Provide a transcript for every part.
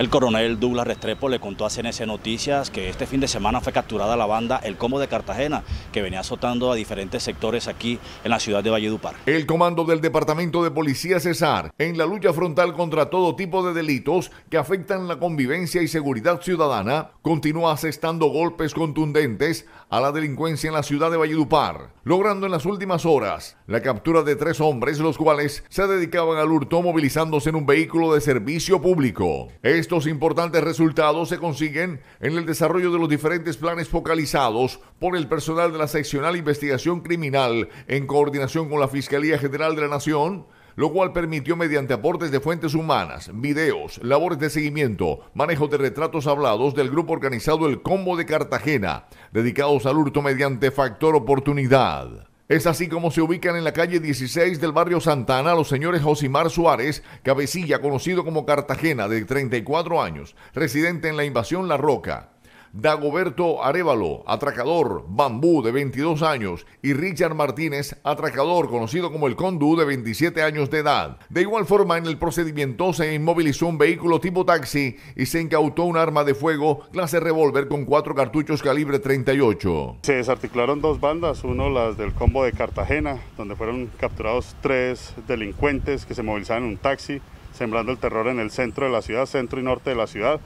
El coronel Douglas Restrepo le contó a CNC Noticias que este fin de semana fue capturada la banda El Combo de Cartagena, que venía azotando a diferentes sectores aquí en la ciudad de Valledupar. El comando del Departamento de Policía Cesar, en la lucha frontal contra todo tipo de delitos que afectan la convivencia y seguridad ciudadana, continúa asestando golpes contundentes a la delincuencia en la ciudad de Valledupar, logrando en las últimas horas la captura de tres hombres, los cuales se dedicaban al hurto movilizándose en un vehículo de servicio público. Estos importantes resultados se consiguen en el desarrollo de los diferentes planes focalizados por el personal de la seccional investigación criminal en coordinación con la Fiscalía General de la Nación, lo cual permitió mediante aportes de fuentes humanas, videos, labores de seguimiento, manejo de retratos hablados del grupo organizado El Combo de Cartagena, dedicados al hurto mediante factor oportunidad. Es así como se ubican en la calle 16 del barrio Santana los señores Josimar Suárez, cabecilla conocido como Cartagena, de 34 años, residente en la invasión La Roca. Dagoberto Arevalo, atracador, Bambú, de 22 años, y Richard Martínez, atracador, conocido como el condú de 27 años de edad. De igual forma, en el procedimiento se inmovilizó un vehículo tipo taxi y se incautó un arma de fuego clase revólver con cuatro cartuchos calibre 38. Se desarticularon dos bandas, uno las del combo de Cartagena, donde fueron capturados tres delincuentes que se movilizaban en un taxi, sembrando el terror en el centro de la ciudad, centro y norte de la ciudad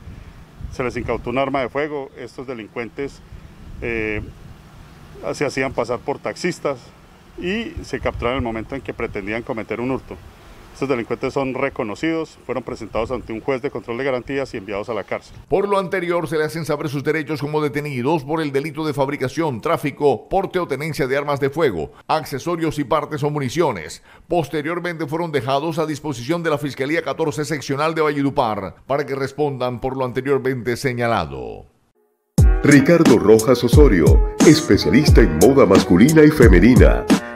se les incautó un arma de fuego. Estos delincuentes eh, se hacían pasar por taxistas y se capturaron en el momento en que pretendían cometer un hurto. Estos delincuentes son reconocidos, fueron presentados ante un juez de control de garantías y enviados a la cárcel. Por lo anterior, se le hacen saber sus derechos como detenidos por el delito de fabricación, tráfico, porte o tenencia de armas de fuego, accesorios y partes o municiones. Posteriormente fueron dejados a disposición de la Fiscalía 14 Seccional de Valledupar para que respondan por lo anteriormente señalado. Ricardo Rojas Osorio, especialista en moda masculina y femenina